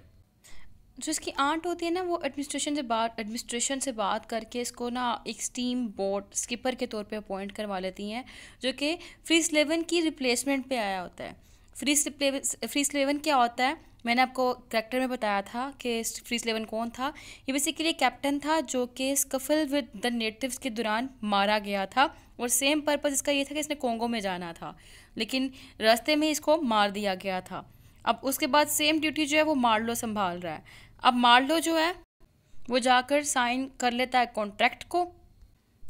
जो इसकी आंट होती है ना वो एडमिनिस्ट्रेशन से बात एडमिनिस्ट्रेशन से बात करके इसको ना एक स्टीम बोट स्किपर के तौर पे अपॉइंट करवा लेती हैं जो कि फ्री सलेवन की रिप्लेसमेंट पे आया होता है फ्री फ्री सलेवन क्या होता है मैंने आपको करेक्टर में बताया था कि फ्री सलेवन कौन था ये बेसिकली कैप्टन था जो कि स्कफल विद द नेटिव्स के दौरान मारा गया था और सेम पर्पज़ इसका ये था कि इसने कोंगो में जाना था लेकिन रास्ते में इसको मार दिया गया था अब उसके बाद सेम ड्यूटी जो है वो मार्लो संभाल रहा है अब मार्लो जो है वो जाकर साइन कर लेता है कॉन्ट्रैक्ट को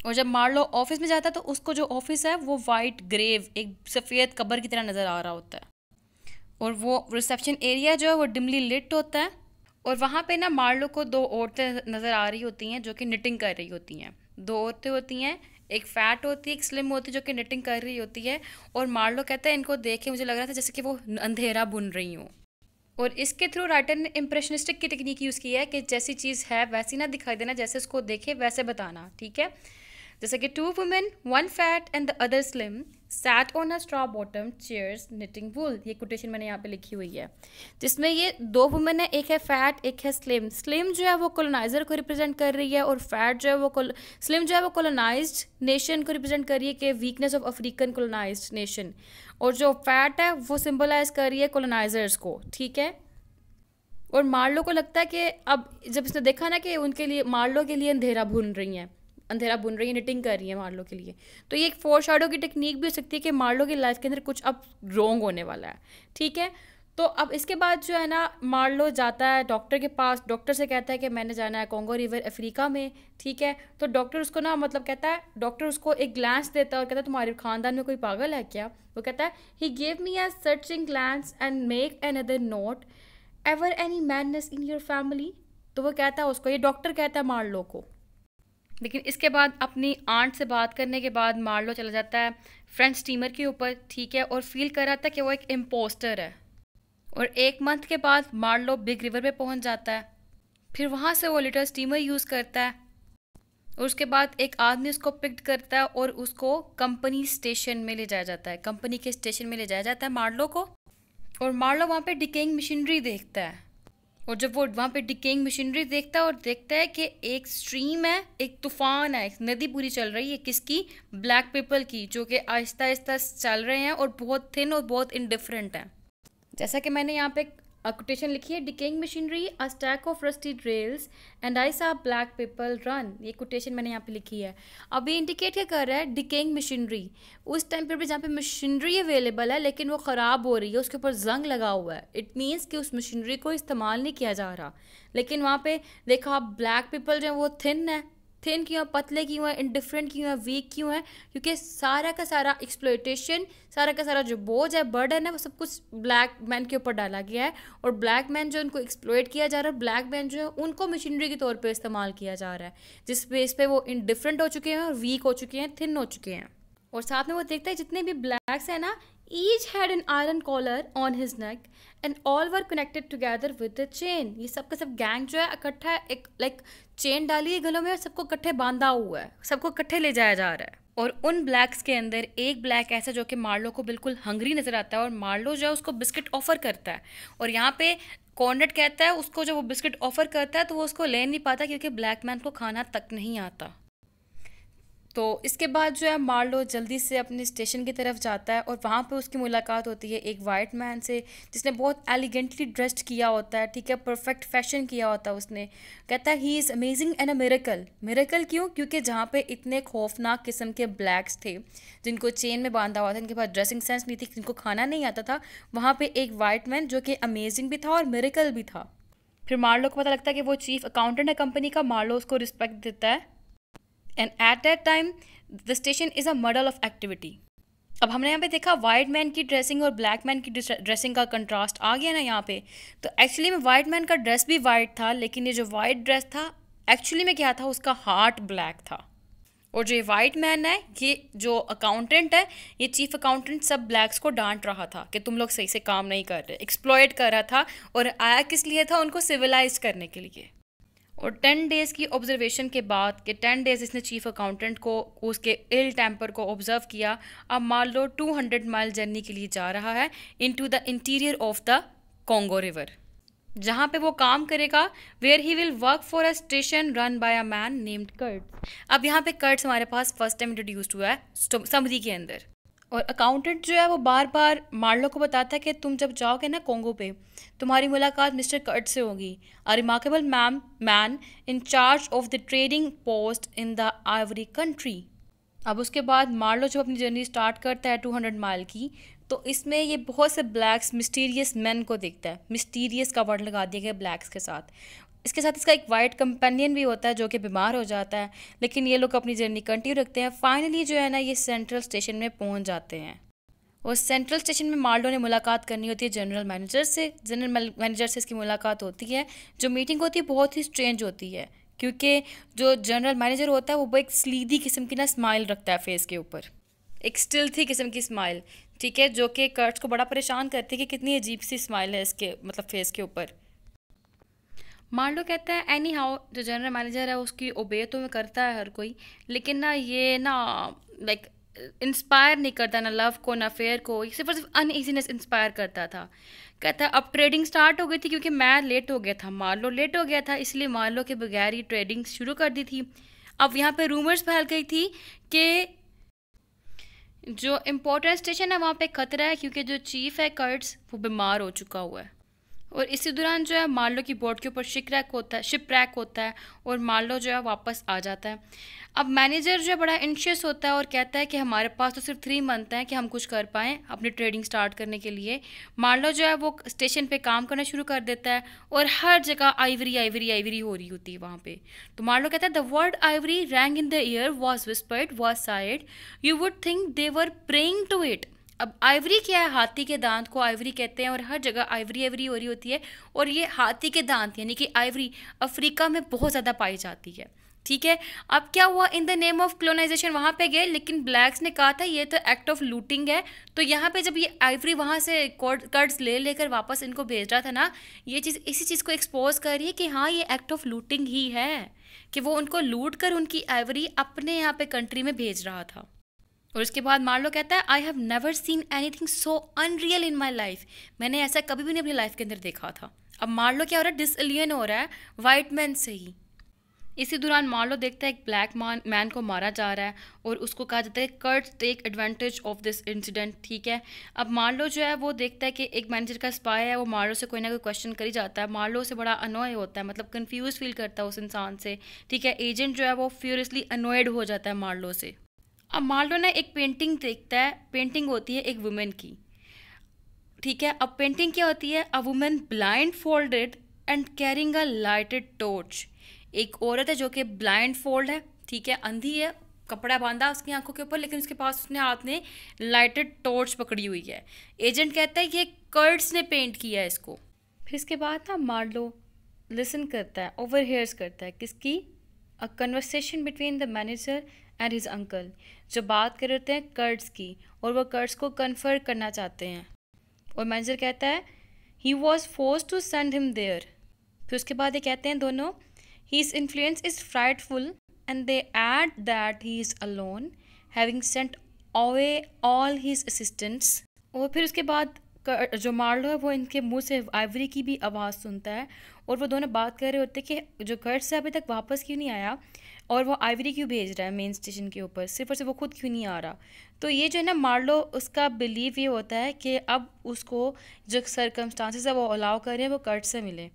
और जब मार्लो ऑफिस में जाता है तो उसको जो ऑफिस है वो वाइट ग्रेव एक सफ़ेद कब्र की तरह नज़र आ रहा होता है और वो रिसेप्शन एरिया जो है वो डिमली लिट होता है और वहाँ पे ना मार्लो को दो औरतें नज़र आ रही होती हैं जो कि निटिंग कर रही होती हैं दो औरतें होती हैं एक फैट होती है एक स्लिम होती है जो कि निटिंग कर रही होती है और मार्लो कहता है इनको देख के मुझे लग रहा था जैसे कि वो अंधेरा बुन रही हूँ और इसके थ्रू राइटर ने इम्प्रेशनिस्टिक की टेक्निक यूज़ की है कि जैसी चीज़ है वैसी ना दिखाई देना जैसे उसको देखे वैसे बताना ठीक है जैसे कि two women one fat and the other slim sat on a straw bottom chairs knitting wool ये कोटेशन मैंने यहाँ पे लिखी हुई है जिसमें ये दो वुमेन है एक है फैट एक है स्लिम स्लिम जो है वो कॉलोनाइजर को रिप्रेजेंट कर रही है और फैट जो है वो स्लिम जो है वो कॉलोनाइज नेशन को रिप्रेजेंट कर रही है कि weakness of African colonize nation और जो फैट है वो सिम्बलाइज कर रही है कॉलोनाइजर्स को ठीक है और मार्लो को लगता है कि अब जब इसने देखा ना कि उनके लिए मार्लो के लिए अंधेरा भून रही हैं अंधेरा बुन रही है निटिंग कर रही है मार्लो के लिए तो ये एक फोर शाडो की टेक्निक भी हो सकती है कि मार्लो की लाइफ के अंदर कुछ अब रोंग होने वाला है ठीक है तो अब इसके बाद जो है ना मार्लो जाता है डॉक्टर के पास डॉक्टर से कहता है कि मैंने जाना है कॉन्गो रिवर अफ्रीका में ठीक है तो डॉक्टर उसको ना मतलब कहता है डॉक्टर उसको एक ग्लैंस देता है और कहता है तुम्हारे खानदान में कोई पागल है क्या वो कहता है he gave me a searching glance and make an other note ever any madness in your family तो वो कहता है उसको ये डॉक्टर कहता है मार्लो को लेकिन इसके बाद अपनी आंट से बात करने के बाद मार्लो चला जाता है फ्रेंच स्टीमर के ऊपर ठीक है और फील कर रहा था कि वो एक इम्पोस्टर है और एक मंथ के बाद मार्लो बिग रिवर पे पहुंच जाता है फिर वहाँ से वो लिटर स्टीमर यूज़ करता है और उसके बाद एक आदमी उसको पिक करता है और उसको कंपनी स्टेशन में ले जाया जाता है कंपनी के स्टेशन में ले जाया जाता है मार्लो को और मार्लो वहाँ पे डिकेइंग मशीनरी देखता है और जब वो वहां पे डिकेइंग मशीनरी देखता है और देखता है कि एक स्ट्रीम है एक तूफान है एक नदी पूरी चल रही है किसकी ब्लैक पीपल की जो कि आहिस्ता आहिस्ता चल रहे हैं और बहुत थिन और बहुत इनडिफरेंट है जैसा कि मैंने यहाँ पे कोटेशन लिखी है decaying machinery a stack of rusted rails and I saw black people run ये कोटेशन मैंने यहाँ पे लिखी है अब ये इंडिकेट क्या कर रहा है डिकेइंग मशीनरी उस टाइम पर भी जहाँ पे मशीनरी अवेलेबल है लेकिन वो ख़राब हो रही है उसके ऊपर जंग लगा हुआ है इट मीन्स कि उस मशीनरी को इस्तेमाल नहीं किया जा रहा लेकिन वहाँ पर देखा आप ब्लैक पीपल जो है वो थिन है थिन क्यों है पतले क्यों है इनडिफरेंट क्यों है वीक क्यों है क्योंकि सारा का सारा एक्सप्लोइटेशन सारा का सारा जो बोझ है बर्डन है वो सब कुछ ब्लैक मैन के ऊपर डाला गया है और ब्लैक मैन जो उनको एक्सप्लोइट किया जा रहा है ब्लैक मैन जो है उनको मशीनरी के तौर पर इस्तेमाल किया जा रहा है जिस बेस पे वो इनडिफरेंट हो चुके हैं और वीक हो चुके हैं थिन हो चुके हैं और साथ में वो देखता है जितने भी ब्लैक्स हैं ना each had an iron collar on his neck and all were connected together with the chain ये सब का सब गैंग जो है इकट्ठा एक लाइक चेन डाली है गलों में और सबको इकट्ठे बांधा हुआ है सबको इकट्ठे ले जाया जा रहा है और उन ब्लैक्स के अंदर एक ब्लैक ऐसा जो कि मार्लो को बिल्कुल हंगरी नज़र आता है और मार्लो जो है उसको बिस्किट ऑफर करता है और यहाँ पे कॉर्नेट कहता है उसको जब वो बिस्किट ऑफर करता है तो वो उसको ले नहीं पाता क्योंकि ब्लैक मैन को खाना तक नहीं आता तो इसके बाद जो है मार्लो जल्दी से अपने स्टेशन की तरफ जाता है और वहाँ पे उसकी मुलाकात होती है एक वाइट मैन से जिसने बहुत एलिगेंटली ड्रेस्ड किया होता है ठीक है परफेक्ट फैशन किया होता है उसने कहता है he is amazing and a miracle miracle क्यों क्योंकि जहाँ पे इतने खौफनाक किस्म के ब्लैक्स थे जिनको चेन में बांधा हुआ था इनके पास ड्रेसिंग सेंस नहीं थी जिनको खाना नहीं आता था वहाँ पर एक वाइट मैन जो कि अमेजिंग भी था और मेरेकल भी था फिर मार्लो को पता लगता है कि वो चीफ अकाउंटेंट है कंपनी का मार्लो उसको रिस्पेक्ट देता है and at that time the station is a model of activity अब हमने यहाँ पे देखा वाइट मैन की ड्रेसिंग और ब्लैक मैन की ड्रेसिंग का कंट्रास्ट आ गया ना यहाँ पे तो एक्चुअली में वाइट मैन का ड्रेस भी वाइट था लेकिन ये जो वाइट ड्रेस था एक्चुअली में क्या था उसका हार्ट ब्लैक था और जो ये वाइट मैन है ये जो अकाउंटेंट है ये चीफ अकाउंटेंट सब ब्लैक्स को डांट रहा था कि तुम लोग सही से काम नहीं कर रहे एक्सप्लॉयट कर रहा था और आया किस लिए था उनको सिविलाइज करने के लिए और टेन डेज़ की ऑब्जर्वेशन के बाद कि टेन डेज़ इसने चीफ अकाउंटेंट को उसके इल टेम्पर को ऑब्ज़र्व किया अब मान लो टू हंड्रेड माइल जर्नी के लिए जा रहा है into the interior of the Congo river जहाँ पे वो काम करेगा where he will work for a station run by a man named Kurtz अब यहाँ पे कर्ट्स हमारे पास फर्स्ट टाइम इंट्रोड्यूस्ड हुआ है समरी के अंदर और अकाउंटेंट जो है वो बार बार मार्लो को बताता है कि तुम जब जाओगे ना कोंगो पे तुम्हारी मुलाकात मिस्टर कर्ट से होगी a remarkable ma'am man in charge of the trading post in the ivory country अब उसके बाद मार्लो जब अपनी जर्नी स्टार्ट करता है टू हंड्रेड माइल की तो इसमें ये बहुत से ब्लैक्स मिस्टीरियस मैन को देखता है मिस्टीरियस का वर्ड लगा दिया गया ब्लैक्स के साथ इसके साथ इसका एक वाइट कंपेनियन भी होता है जो कि बीमार हो जाता है लेकिन ये लोग अपनी जर्नी कंटिन्यू रखते हैं फाइनली जो है ना ये सेंट्रल स्टेशन में पहुंच जाते हैं और सेंट्रल स्टेशन में माल्डो ने मुलाकात करनी होती है जनरल मैनेजर से जनरल मैनेजर से इसकी मुलाकात होती है जो मीटिंग होती है बहुत ही स्ट्रेंज होती है क्योंकि जो जनरल मैनेजर होता है वो एक स्लीदी किस्म की ना स्माइल रखता है फेस के ऊपर एक स्टिल थी किस्म की स्माइल ठीक है जो कि कर्ट्स को बड़ा परेशान करती है कि कितनी अजीब सी स्माइल है इसके मतलब फेस के ऊपर मान लो कहता है एनी हाउ जो जनरल मैनेजर है उसकी ओबे तो करता है हर कोई लेकिन ना ये ना लाइक इंस्पायर नहीं करता ना लव को ना फेयर को सिर्फ और सिर्फ ईजीनेस इंस्पायर करता था कहता अब ट्रेडिंग स्टार्ट हो गई थी क्योंकि मैं लेट हो गया था मान लो लेट हो गया था इसलिए मान लो के बगैर ही ट्रेडिंग शुरू कर दी थी अब यहाँ पे रूमर्स फैल गई थी कि जो इम्पोर्टेंट स्टेशन है वहाँ पे खतरा है क्योंकि जो चीफ है कर्ट्स वो बीमार हो चुका हुआ है और इसी दौरान जो है मार्लो की बोट के ऊपर शिक्रैक होता है शिप रैक होता है और मार्लो जो है वापस आ जाता है अब मैनेजर जो है बड़ा इंशियस होता है और कहता है कि हमारे पास तो सिर्फ थ्री मंथ हैं कि हम कुछ कर पाएँ अपनी ट्रेडिंग स्टार्ट करने के लिए मार्लो जो है वो स्टेशन पे काम करना शुरू कर देता है और हर जगह आइवरी आइवरी आइवरी हो रही होती है वहाँ पर तो मार्लो कहता है the word ivory rang in the air was whispered was sighed you would think they were praying to it अब आइवरी क्या है हाथी के दांत को आइवरी कहते हैं और हर जगह आइवरी आइवरी हो रही होती है और ये हाथी के दांत यानी कि आइवरी अफ्रीका में बहुत ज़्यादा पाई जाती है ठीक है अब क्या हुआ in the name of colonization वहाँ पे गए लेकिन ब्लैक्स ने कहा था ये तो एक्ट ऑफ लूटिंग है तो यहाँ पे जब ये आइवरी वहाँ से कर्ड्स ले लेकर वापस इनको भेज रहा था ना ये चीज़ इसी चीज़ को एक्सपोज कर रही है कि हाँ ये एक्ट ऑफ लूटिंग ही है कि वो उनको लूट कर उनकी आइवरी अपने यहाँ पे कंट्री में भेज रहा था और उसके बाद मार्लो कहता है I have never seen anything so unreal in my life मैंने ऐसा कभी भी नहीं अपनी लाइफ के अंदर देखा था अब मार्लो क्या हो रहा है डिसलियन हो रहा है वाइट मैन से ही इसी दौरान मार्लो देखता है एक ब्लैक मान मैन को मारा जा रहा है और उसको कहा जाता है Kurtz take advantage of this incident ठीक है अब मार्लो जो है वो देखता है कि एक मैनेजर का स्पाई है वो मार्लो से कोई ना कोई क्वेश्चन करी जाता है मार्लो से बड़ा अनोय होता है मतलब कन्फ्यूज फील करता है उस इंसान से ठीक है एजेंट जो है वो फ्यूरियसली अनोयड हो जाता है मार्लो से अब मान लो ना एक पेंटिंग देखता है पेंटिंग होती है एक वुमेन की ठीक है अब पेंटिंग क्या होती है a women blindfolded and carrying a lighted torch एक औरत है जो कि ब्लाइंड फोल्ड है ठीक है अंधी है कपड़ा बांधा उसकी आंखों के ऊपर लेकिन उसके पास उसने हाथ में लाइटेड टॉर्च पकड़ी हुई है एजेंट कहता है कि ये कर्ड्स ने पेंट किया है इसको फिर इसके बाद ना मान लो लिसन करता है ओवर हेयर्स करता है किसकी a conversation between the manager and his uncle जो बात कर रहे हैं कर्ज की और वह कर्ज को कन्फर्म करना चाहते हैं और मैनेजर कहता है he was force to send him there फिर उसके बाद ये कहते हैं दोनों ही his influence is frightful and they add that he is alone having sent away all his assistants और फिर उसके बाद जो मार्लो है वो इनके मुंह से आइवरी की भी आवाज़ सुनता है और वो दोनों बात कर रहे होते हैं कि जो कर्ज से अभी तक वापस क्यों नहीं आया और वो आइवरी क्यों भेज रहा है मेन स्टेशन के ऊपर सिर्फ और सिर्फ वो खुद क्यों नहीं आ रहा तो ये जो है ना मार्लो उसका बिलीव ये होता है कि अब उसको जो सरकमस्टांसिस है वो अलाउ करें वो कर्ट से मिले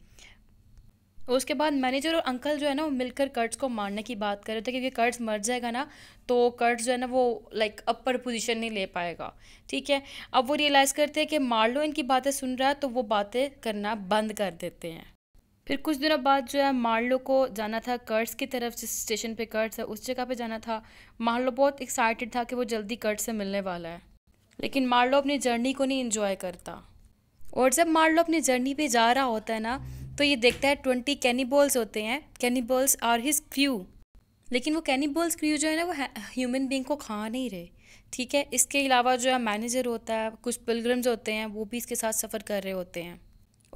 उसके बाद मैनेजर और अंकल जो है ना वो मिलकर कर्ट्स को मारने की बात कर रहे थे क्योंकि कर्ट्स मर जाएगा ना तो कर्ट्स जो है ना वो लाइक अपर पोजीशन नहीं ले पाएगा ठीक है अब वो रियलाइज़ करते हैं कि मार्लो इनकी बातें सुन रहा है तो वो बातें करना बंद कर देते हैं फिर कुछ दिनों बाद जो है मार्लो को जाना था कर्ट्स की तरफ जिस स्टेशन पे कर्ट्स है उस जगह पे जाना था मार्लो बहुत एक्साइटेड था कि वो जल्दी कर्ट से मिलने वाला है लेकिन मार्लो अपनी जर्नी को नहीं इन्जॉय करता और जब मार्लो अपनी जर्नी पे जा रहा होता है ना तो ये देखता है ट्वेंटी कैनीबॉल्स होते हैं कैनीबॉल्स आर हिज क्र्यू लेकिन वो कैनीबॉल्स क्र्यू जो है ना वो ह्यूमन बींग को खा नहीं रहे ठीक है इसके अलावा जो है मैनेजर होता है कुछ पिलग्रम्स होते हैं वो भी इसके साथ सफ़र कर रहे होते हैं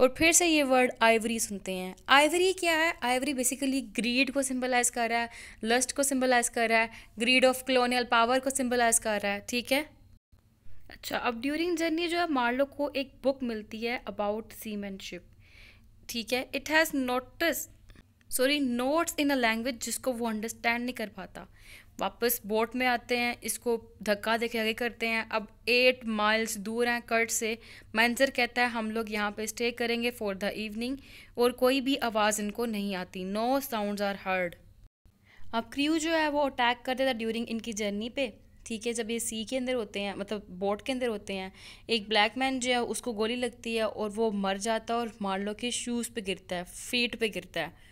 और फिर से ये वर्ड आइवरी सुनते हैं आइवरी क्या है आइवरी बेसिकली ग्रीड को सिंबलाइज कर रहा है लस्ट को सिंबलाइज कर रहा है ग्रीड ऑफ कलोनियल पावर को सिंबलाइज कर रहा है ठीक है अच्छा अब ड्यूरिंग जर्नी जो है मार्लो को एक बुक मिलती है अबाउट सीमैनशिप ठीक है it has notice sorry notes in a language जिसको वो अंडरस्टैंड नहीं कर पाता वापस बोट में आते हैं इसको धक्का दे के आगे करते हैं अब एट माइल्स दूर हैं कर्ट से मैनेजर कहता है हम लोग यहाँ पे स्टे करेंगे फॉर द इवनिंग और कोई भी आवाज़ इनको नहीं आती नो साउंड आर हर्ड अब क्रू जो है वो अटैक कर देता ड्यूरिंग इनकी जर्नी पे ठीक है जब ये सी के अंदर होते हैं मतलब बोट के अंदर होते हैं एक ब्लैक मैन जो है उसको गोली लगती है और वो मर जाता है और मार्लो के शूज़ पे गिरता है फीट पे गिरता है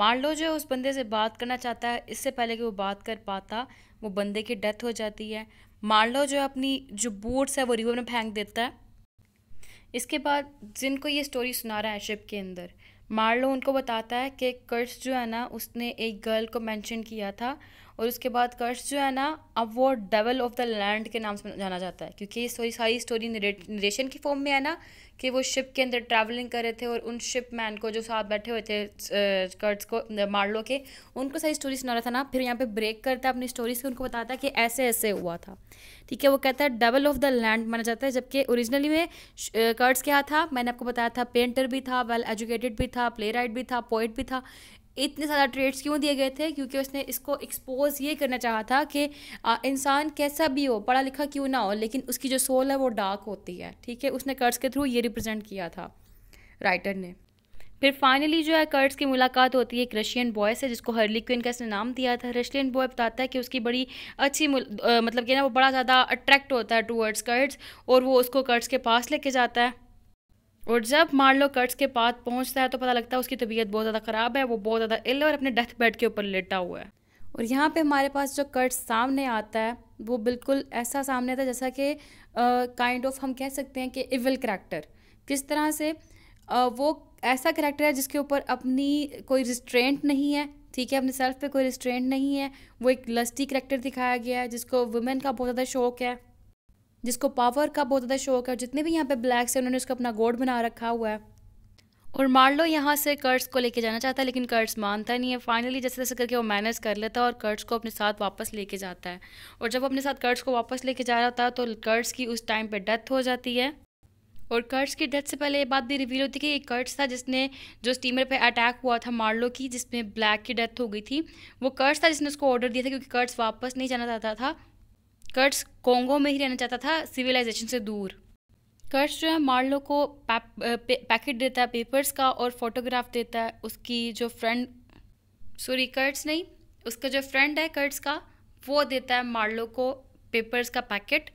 मार्लो जो है उस बंदे से बात करना चाहता है इससे पहले कि वो बात कर पाता वो बंदे की डेथ हो जाती है मार्लो जो है अपनी जो बूट्स है वो रिवर में फेंक देता है इसके बाद जिनको ये स्टोरी सुना रहा है शिप के अंदर मार्लो उनको बताता है कि कर्स जो है ना उसने एक गर्ल को मेंशन किया था और उसके बाद कर्ज जो है ना अब वो डेवल ऑफ द लैंड के नाम से जाना जाता है क्योंकि ये सारी स्टोरी नरेशन की फॉर्म में है ना कि वो शिप के अंदर ट्रैवलिंग कर रहे थे और उन शिप मैन को जो साथ बैठे हुए थे कर्ट्स को मार्लो के उनको सारी स्टोरी सुना रहा था ना फिर यहाँ पे ब्रेक करता है अपनी स्टोरी से उनको बताता है कि ऐसे ऐसे हुआ था ठीक है वो कहता है डबल ऑफ द लैंड माना जाता है जबकि ओरिजिनली में कर्ट्स क्या था मैंने आपको बताया था पेंटर भी था वेल एजुकेटेड भी था प्ले भी था पोइट भी था इतने ज़्यादा ट्रेड्स क्यों दिए गए थे क्योंकि उसने इसको एक्सपोज ये करना चाहा था कि इंसान कैसा भी हो पढ़ा लिखा क्यों ना हो लेकिन उसकी जो सोल है वो डार्क होती है ठीक है उसने कर्ट्स के थ्रू ये रिप्रेजेंट किया था राइटर ने फिर फाइनली जो है कर्ट्स की मुलाकात होती है एक रशियन बॉय से जिसको हरली क्विन का इसने नाम दिया था रशियन बॉय बताता है कि उसकी बड़ी अच्छी मतलब कि ना वो बड़ा ज़्यादा अट्रैक्ट होता है टूवर्ड्स कर्ट्स और वो उसको कर्ट्स के पास लेके जाता है और जब मार्लो कर्ट्स के पास पहुंचता है तो पता लगता है उसकी तबीयत बहुत ज़्यादा ख़राब है वो बहुत ज़्यादा इल और अपने डेथ बेड के ऊपर लेटा हुआ है और यहाँ पे हमारे पास जो कर्ट्स सामने आता है वो बिल्कुल ऐसा सामने आता है जैसा कि काइंड ऑफ हम कह सकते हैं कि इविल करैक्टर किस तरह से uh, वो ऐसा करैक्टर है जिसके ऊपर अपनी कोई रिस्ट्रेंट नहीं है ठीक है अपने सेल्फ पे कोई रिस्ट्रेंट नहीं है वो एक लस्टी करैक्टर दिखाया गया है जिसको वुमेन का बहुत ज़्यादा शौक है जिसको पावर का बहुत ज़्यादा शौक है और जितने भी यहाँ पे ब्लैक्स हैं उन्होंने उसको अपना गोड बना रखा हुआ है और मार्लो यहाँ से कर्ट्स को लेके जाना चाहता है लेकिन कर्ट्स मानता नहीं है फाइनली जैसे जैसे करके वो मैनेज कर लेता है और कर्ट्स को अपने साथ वापस लेके जाता है और जब अपने साथ कर्ट्स को वापस लेके जा रहा होता है तो कर्ट्स की उस टाइम पर डेथ हो जाती है और कर्ट्स की डेथ से पहले ये बात भी रिवील होती कि एक कर्ट्स था जिसने जो स्टीमर पे अटैक हुआ था मार्लो की जिसमें ब्लैक की डेथ हो गई थी वो कर्ट्स था जिसने उसको ऑर्डर दिया था क्योंकि कर्ट्स वापस नहीं जाना चाहता था कर्ट्स कोंगो में ही रहना चाहता था सिविलाइजेशन से दूर कर्ट्स जो है मार्लो को पैकेट देता है पेपर्स का और फोटोग्राफ देता है उसकी जो फ्रेंड सॉरी कर्ट्स नहीं उसका जो फ्रेंड है कर्ट्स का वो देता है मार्लो को पेपर्स का पैकेट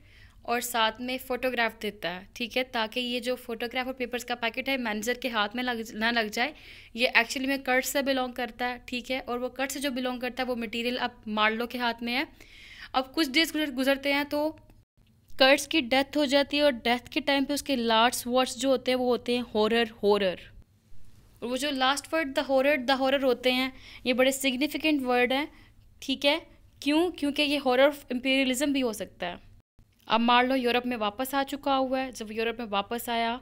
और साथ में फ़ोटोग्राफ देता है ठीक है ताकि ये जो फोटोग्राफ और पेपर्स का पैकेट है मैनेजर के हाथ में लग ना लग जाए ये एक्चुअली में कर्ट से बिलोंग करता है ठीक है और वो कर्ट से जो बिलोंग करता है वो मटेरियल अब मार्लो के हाथ में है अब कुछ डेज गुजरते हैं तो कर्ट्स की डेथ हो जाती है और डेथ के टाइम पे उसके लास्ट वर्ड्स जो होते हैं वो होते हैं हॉरर हॉरर और वो जो last word the horror the horror होते हैं ये बड़े सिग्निफिकेंट वर्ड हैं ठीक है क्यों क्योंकि ये हॉरर इम्पीरियलिज्म भी हो सकता है अब मार्लो यूरोप में वापस आ चुका हुआ है जब यूरोप में वापस आया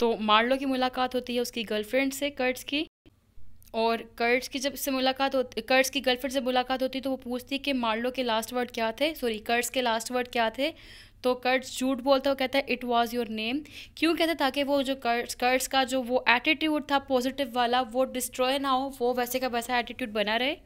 तो मार्लो की मुलाकात होती है उसकी गर्लफ्रेंड से कर्ट्स की और कर्ट्स की जब से मुलाकात होती कर्ट्स की गर्लफ्रेंड से मुलाकात होती तो वो पूछती कि मार्लो के लास्ट वर्ड क्या थे सॉरी कर्ट्स के लास्ट वर्ड क्या थे तो कर्ट्स झूठ बोलता है कहता है इट वॉज़ योर नेम क्यों कहता है ताकि वो जो कर्ट्स कर्ट्स का जो वो एटीट्यूड था पॉजिटिव वाला वो डिस्ट्रॉय ना हो वो वैसे का वैसा एटीट्यूड बना रहे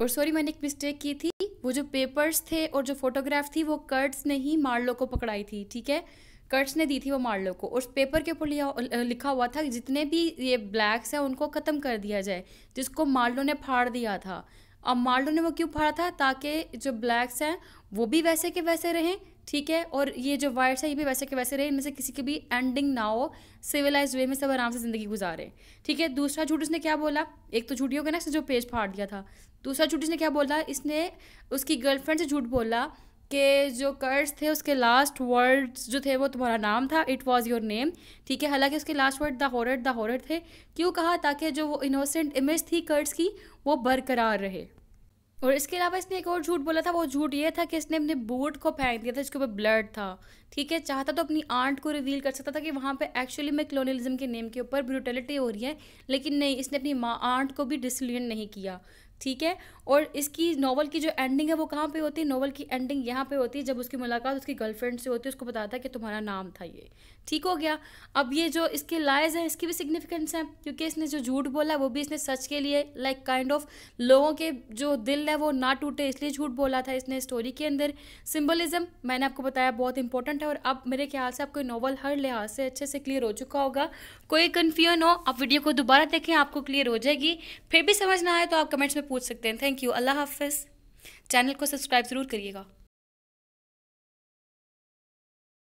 और सॉरी मैंने एक मिस्टेक की थी वो जो पेपर्स थे और जो फोटोग्राफ थी वो कर्ट्स ने ही मार्लो को पकड़ाई थी ठीक है कर्ट्स ने दी थी वो मार्लो को उस पेपर के ऊपर लिखा हुआ था जितने भी ये ब्लैक्स हैं उनको ख़त्म कर दिया जाए जिसको मार्लो ने फाड़ दिया था अब मार्लो ने वो क्यों फाड़ा था ताकि जो ब्लैक्स हैं वो भी वैसे के वैसे रहें ठीक है और ये जो वाइट्स हैं ये भी वैसे के वैसे रहे इनमें से किसी की भी एंडिंग ना हो सिविलाइज वे में सब आराम से ज़िंदगी गुजारे ठीक है दूसरा झूठ उसने क्या बोला एक तो झूठी हो गया ना जो पेज फाड़ दिया था दूसरा झूठ उसने क्या बोला इसने उसकी गर्लफ्रेंड से झूठ बोला के जो कर्ज थे उसके लास्ट वर्ड्स जो थे वो तुम्हारा नाम था इट वॉज़ योर नेम ठीक है हालांकि उसके last word the horror the horror थे क्यों कहा ताकि जो वो इनोसेंट इमेज थी कर्ज की वो बरकरार रहे और इसके अलावा इसने एक और झूठ बोला था वो झूठ ये था कि इसने अपने बूट को फेंक दिया था जिसके ऊपर ब्लड था ठीक है चाहता तो अपनी आंट को रिवील कर सकता था कि वहाँ पे एक्चुअली में क्लोनलिज्म के नेम के ऊपर ब्रूटेलिटी हो रही है लेकिन नहीं इसने अपनी माँ आंट को भी डिसलियन नहीं किया ठीक है और इसकी नावल की जो एंडिंग है वो कहाँ पे होती है नॉवल की एंडिंग यहाँ पे होती है जब उसकी मुलाकात उसकी गर्लफ्रेंड से होती है उसको बताता है कि तुम्हारा नाम था ये ठीक हो गया अब ये जो इसके लाइज हैं इसकी भी सिग्निफिकेंस हैं क्योंकि इसने जो झूठ बोला वो भी इसने सच के लिए लाइक काइंड ऑफ लोगों के जो दिल है वो ना टूटे इसलिए झूठ बोला था इसने स्टोरी के अंदर सिम्बलिज्म मैंने आपको बताया बहुत इंपॉर्टेंट है और अब मेरे ख्याल से आपको नॉवल हर लिहाज से अच्छे से क्लियर हो चुका होगा कोई कन्फ्यूजन हो आप वीडियो को दोबारा देखें आपको क्लियर हो जाएगी फिर भी समझ ना आए तो आप कमेंट्स में पूछ सकते हैं थैंक यू अल्लाह हाफिज़ चैनल को सब्सक्राइब ज़रूर करिएगा